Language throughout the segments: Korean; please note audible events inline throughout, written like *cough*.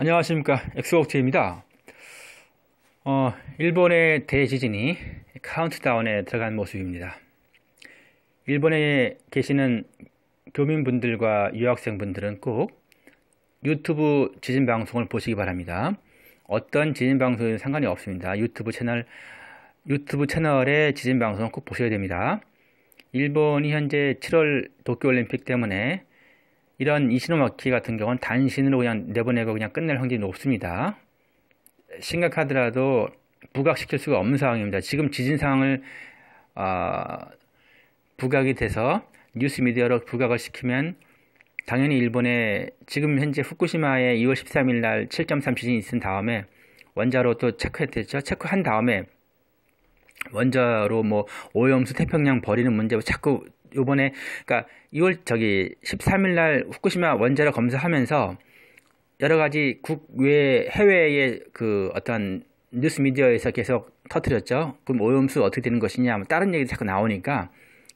안녕하십니까 엑스옥트입니다 어, 일본의 대지진이 카운트다운에 들어간 모습입니다 일본에 계시는 교민분들과 유학생분들은 꼭 유튜브 지진 방송을 보시기 바랍니다 어떤 지진 방송은 상관이 없습니다 유튜브 채널 유튜브 채널의 지진 방송은 꼭 보셔야 됩니다 일본이 현재 7월 도쿄올림픽 때문에 이런 이시노마키 같은 경우는 단신으로 그냥 내보내고 그냥 끝낼 확률이 높습니다. 심각하더라도 부각시킬 수가 없는 상황입니다. 지금 지진 상황을 어, 부각이 돼서 뉴스 미디어로 부각을 시키면 당연히 일본의 지금 현재 후쿠시마에 2월 13일 날7.3 지진이 있은 다음에 원자로 또 체크했죠. 체크한 다음에 원자로 뭐 오염수 태평양 버리는 문제로 자꾸 요번에 그러니까 2월 저기 13일 날 후쿠시마 원자력 검사하면서 여러 가지 국외 해외의 그 어떤 뉴스 미디어에서 계속 터트렸죠. 그럼 오염수 어떻게 되는 것이냐, 뭐 다른 얘기 자꾸 나오니까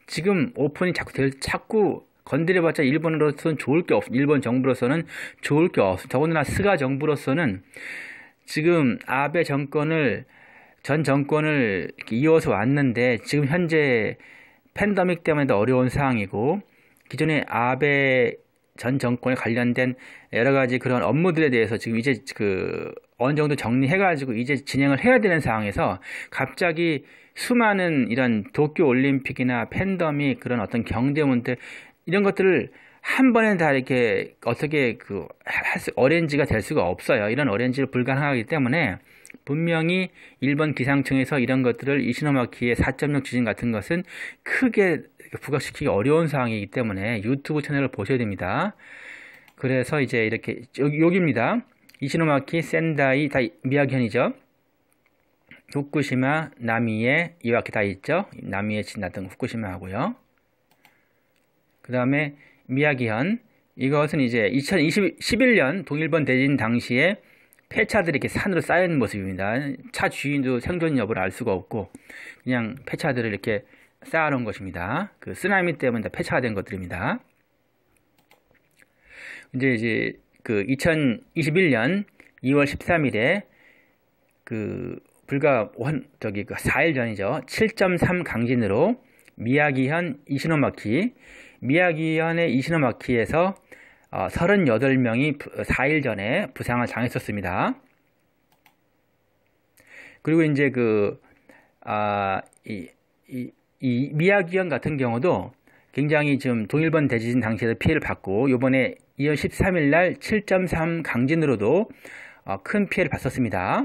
지금 오픈이 자꾸 될 자꾸 건드려봤자 일본으로서는 좋을 게 없, 일본 정부로서는 좋을 게 없. 더군다나 스가 정부로서는 지금 아베 정권을 전 정권을 이어서 왔는데 지금 현재 팬더믹 때문에 도 어려운 상황이고 기존의 아베 전 정권에 관련된 여러 가지 그런 업무들에 대해서 지금 이제 그 어느 정도 정리해가지고 이제 진행을 해야 되는 상황에서 갑자기 수많은 이런 도쿄 올림픽이나 팬덤이 그런 어떤 경제 문제 이런 것들을 한 번에 다 이렇게 어떻게 그 어렌지가 될 수가 없어요. 이런 어렌지를 불가능하기 때문에 분명히 일본 기상청에서 이런 것들을 이시노마키의 4.0 지진 같은 것은 크게 부각시키기 어려운 상황이기 때문에 유튜브 채널을 보셔야 됩니다. 그래서 이제 이렇게 여기, 여기입니다. 이시노마키, 센다이, 다 미야기현이죠. 후쿠시마, 나미에 이와키 다 있죠. 나미에 진났던 후쿠시마하고요. 그 다음에 미야기현 이것은 이제 2011년 동일본 대진 당시에 폐차들이 이렇게 산으로 쌓여있는 모습입니다. 차 주인도 생존 여부를 알 수가 없고 그냥 폐차들을 이렇게 쌓아놓은 것입니다. 그 쓰나미 때문에 폐차가 된 것들입니다. 이제 이제 그 2021년 2월 13일에 그 불과 원 저기 그 4일 전이죠. 7.3 강진으로 미야기현 이시노마키 미야기현의 이시노마키에서 어, 38명이 4일 어, 전에 부상을 당했었습니다. 그리고 이제 그, 아, 이, 이, 이 미야기현 같은 경우도 굉장히 지금 동일본 대지진 당시에도 피해를 받고 요번에 2월 13일 날 7.3 강진으로도 어, 큰 피해를 봤었습니다.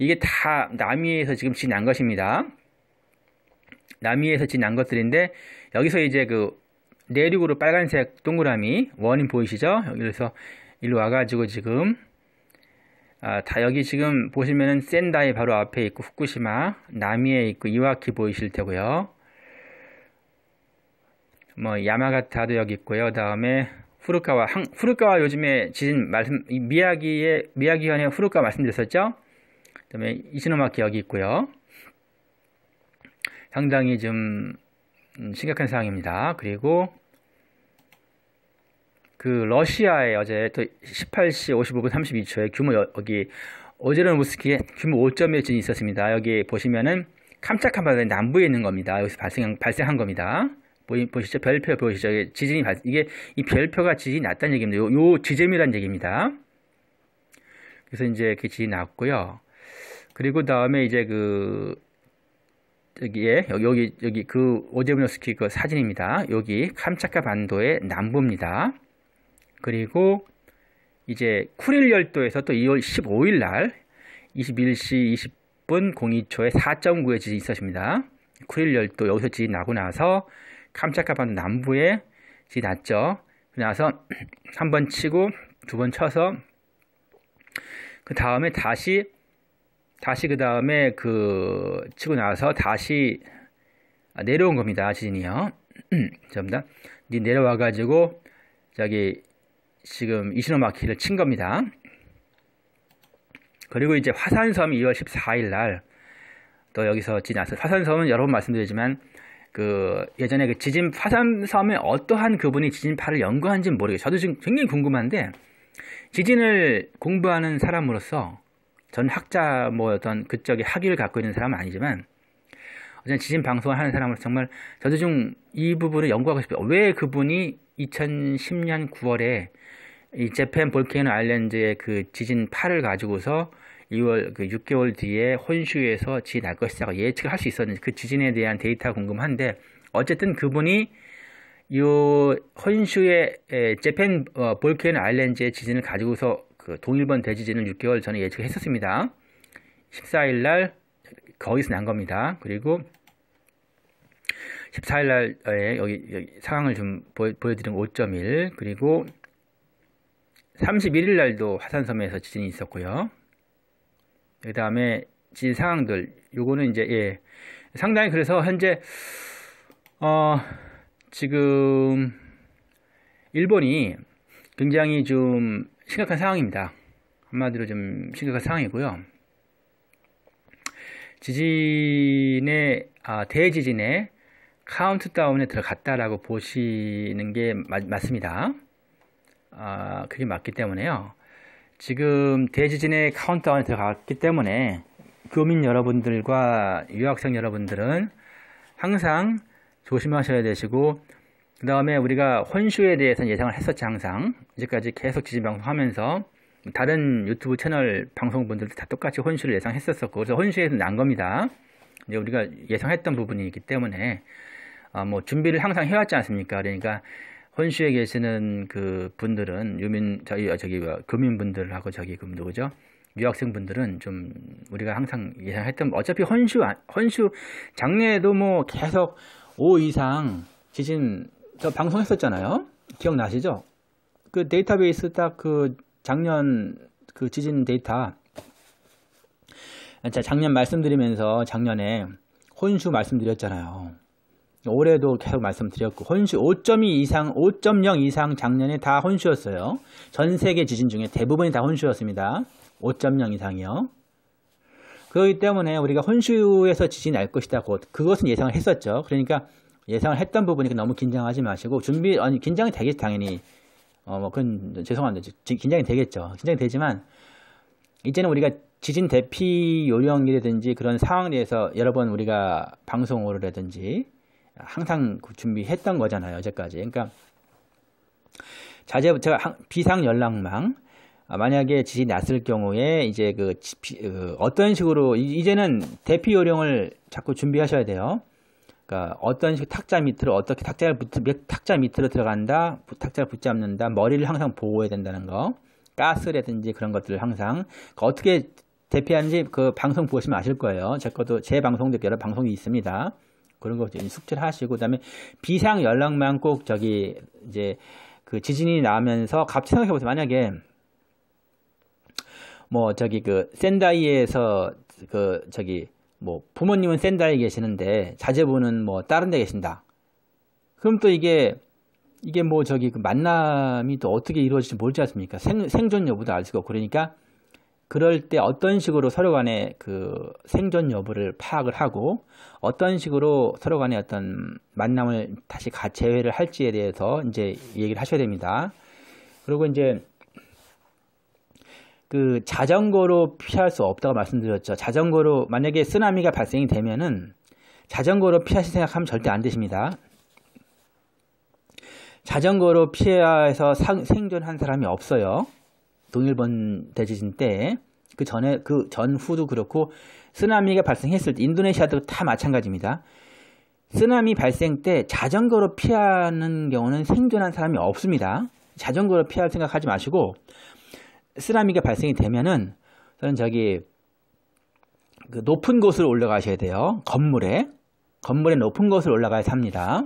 이게 다 남이에서 지금 지난 것입니다. 남이에서 지난 것들인데 여기서 이제 그 내륙으로 빨간색 동그라미 원인 보이시죠? 여기서 일로 와가지고 지금 아, 다 여기 지금 보시면은 센다이 바로 앞에 있고 후쿠시마, 남이에 있고 이와키 보이실 테고요. 뭐 야마가타도 여기 있고요. 그다음에 후르카와 한, 후루카와 요즘에 지진 말씀 미야기의 미야기현의 후르카 말씀드렸었죠? 그다음에 이시노마 기억이 있고요. 상당히 좀 음, 심각한 상황입니다. 그리고 그 러시아에 어제 또 18시 55분 32초에 규모 여기 어제는 우스키에 규모 5.1 지진이 있었습니다. 여기 보시면은 깜짝한 바다의 남부에 있는 겁니다. 여기서 발생, 발생한 겁니다. 보이, 보시죠? 별표 보시죠 지진이 발, 이게 이 별표가 지진이 났다는 얘기입니다. 요, 요 지점이란 얘기입니다. 그래서 이제 그 지진이 났고요. 그리고 다음에 이제 그 여기에 여기 여기 그 오제브노스키 그 사진입니다. 여기 캄차카 반도의 남부입니다. 그리고 이제 쿠릴 열도에서 또 2월 15일 날 21시 20분 02초에 4.9의 지진이 있었습니다. 쿠릴 열도 여기서 지진 나고 나서 캄차카 반도 남부에 지진 났죠. 나서 *clears throat* 한 번 치고 두 번 쳐서 그 다음에 다시 다시 그 다음에 그 치고 나서 다시 아, 내려온 겁니다. 지진이요. *clears throat* 죄송합니다. 내려와 가지고 저기 지금 이시노마키를 친 겁니다. 그리고 이제 화산섬 2월 14일 날 또 여기서 지나서 화산섬은 여러 번 말씀드리지만 그 예전에 그 지진 화산섬에 어떠한 그분이 지진파를 연구한지는 모르겠어요. 저도 지금 굉장히 궁금한데 지진을 공부하는 사람으로서 전 학자 뭐 어떤 그쪽의 학위를 갖고 있는 사람은 아니지만 어쨌든 지진 방송을 하는 사람으로 정말 저도 좀이 부분을 연구하고 싶어요. 왜 그분이 2010년 9월에 이 재팬 볼케이노 아일랜드의 그 지진 8을 가지고서 2월 그 6개월 뒤에 혼슈에서 지진 날 것이다고 예측을 할 수 있었는지 그 지진에 대한 데이터가 궁금한데 어쨌든 그분이 이 혼슈의 재팬 어, 볼케이노 아일랜드의 지진을 가지고서 그 동일본 대지진을 6개월 전에 예측했었습니다. 14일 날 거기서 난 겁니다. 그리고 14일 날에 여기, 여기 상황을 좀 보여, 보여드린 5.1 그리고 31일 날도 화산섬에서 지진이 있었고요. 그 다음에 지진 상황들 요거는 이제 예, 상당히 그래서 현재 어 지금 일본이 굉장히 좀 심각한 상황입니다. 한마디로 좀 심각한 상황이고요. 지진의 아, 대지진의 카운트다운에 들어갔다라고 보시는 게 마, 맞습니다. 아, 그게 맞기 때문에요. 지금 대지진의 카운트다운에 들어갔기 때문에 교민 여러분들과 유학생 여러분들은 항상 조심하셔야 되시고 그 다음에 우리가 혼슈에 대해서는 예상을 했었지 항상 이제까지 계속 지진방송하면서 다른 유튜브 채널 방송분들도 다 똑같이 혼슈를 예상했었었고 그래서 혼슈에서 난 겁니다. 이제 우리가 예상했던 부분이기 때문에 어, 뭐 준비를 항상 해왔지 않습니까? 그러니까 혼슈에 계시는 그 분들은 유민 어, 저기 저기 어, 금인분들하고 저기 금 그 누구죠? 유학생 분들은 좀 우리가 항상 예상했던 어차피 혼슈 혼슈 작년에도 뭐 계속 5 이상 지진 저 방송했었잖아요. 기억나시죠? 그 데이터베이스 딱 그 작년 그 지진 데이터 자, 작년 말씀드리면서 작년에 혼슈 말씀드렸잖아요. 올해도 계속 말씀드렸고 혼슈5.2 이상, 5.0 이상 작년에 다혼슈였어요전 세계 지진 중에 대부분이 다혼슈였습니다5.0 이상이요. 그렇기 때문에 우리가 혼슈에서 지진이 날 것이다. 곧 그것은 예상을 했었죠. 그러니까 예상을 했던 부분이니까 너무 긴장하지 마시고 준비 아니 긴장이 되겠지 당연히 어 뭐 그건 죄송한데 지, 긴장이 되겠죠 긴장이 되지만 이제는 우리가 지진 대피 요령이라든지 그런 상황에 대해서 여러 번 우리가 방송으로라든지 항상 그 준비했던 거잖아요 어제까지 그러니까 자제 제가 비상 연락망 아, 만약에 지진이 났을 경우에 이제 그, 그 어떤 식으로 이제는 대피 요령을 자꾸 준비하셔야 돼요. 그러니까 어떤 식 탁자 밑으로 어떻게 탁자 를붙밑 탁자 밑으로 들어간다, 탁자를 붙잡는다, 머리를 항상 보호해야 된다는 거, 가스라든지 그런 것들을 항상 그러니까 어떻게 대피하는지 그 방송 보시면 아실 거예요. 제 것도 제 방송도 여러 방송이 있습니다. 그런 거 숙제를 하시고 그다음에 비상 연락만꼭 저기 이제 그 지진이 나면서 갑자기 생각해 보세요. 만약에 뭐 저기 그 센다이에서 그 저기 뭐 부모님은 센다에 계시는데 자제분은 뭐 다른 데 계신다. 그럼 또 이게 이게 뭐 저기 그 만남이 또 어떻게 이루어질지 모르지 않습니까? 생, 생존 여부도 알 수가 없고 그러니까 그럴 때 어떤 식으로 서로 간에 그 생존 여부를 파악을 하고 어떤 식으로 서로 간에 어떤 만남을 다시 재회를 할지에 대해서 이제 얘기를 하셔야 됩니다. 그리고 이제 그 자전거로 피할 수 없다고 말씀드렸죠. 자전거로 만약에 쓰나미가 발생이 되면은 자전거로 피하실 생각하면 절대 안 되십니다. 자전거로 피해서 생존한 사람이 없어요. 동일본 대지진 때 그 전에 그 전후도 그렇고 쓰나미가 발생했을 때 인도네시아도 다 마찬가지입니다. 쓰나미 발생 때 자전거로 피하는 경우는 생존한 사람이 없습니다. 자전거로 피할 생각하지 마시고 쓰나미가 발생이 되면은 저는 저기 그 높은 곳으로 올라가셔야 돼요. 건물에 건물에 높은 곳으로 올라가야 삽니다.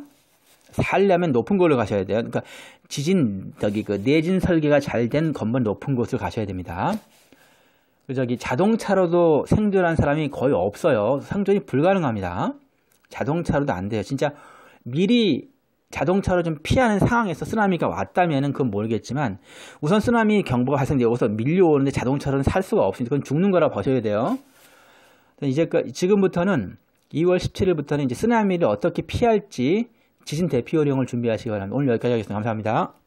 살려면 높은 곳으로 가셔야 돼요. 그러니까 지진 저기 그 내진 설계가 잘 된 건물 높은 곳을 가셔야 됩니다. 저기 자동차로도 생존한 사람이 거의 없어요. 생존이 불가능합니다. 자동차로도 안 돼요. 진짜 미리 자동차로 좀 피하는 상황에서 쓰나미가 왔다면은 그건 모르겠지만 우선 쓰나미 경보가 발생되고서 밀려오는데 자동차로는 살 수가 없으니까 그건 죽는 거라 보셔야 돼요. 이제 그 지금부터는 2월 17일부터는 이제 쓰나미를 어떻게 피할지 지진 대피 요령을 준비하시기 바랍니다. 오늘 여기까지 하겠습니다. 감사합니다.